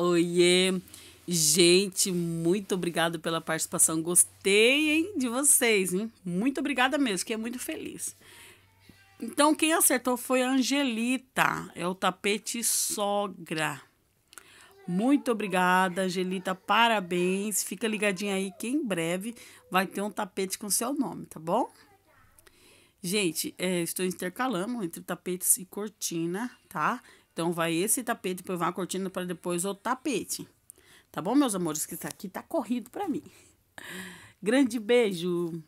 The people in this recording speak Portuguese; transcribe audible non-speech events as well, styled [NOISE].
Oiê! Gente, muito obrigado pela participação. Gostei, hein, de vocês, hein? Muito obrigada mesmo, que é muito feliz. Então, quem acertou foi a Angelita. É o tapete sogra. Muito obrigada, Angelita. Parabéns. Fica ligadinha aí que em breve vai ter um tapete com seu nome, tá bom? Gente, é, estou intercalando entre tapetes e cortina, tá? Então, vai esse tapete, depois vai uma cortina para depois outro tapete. Tá bom, meus amores? Que isso aqui tá corrido para mim. [LAUGHS] Grande beijo!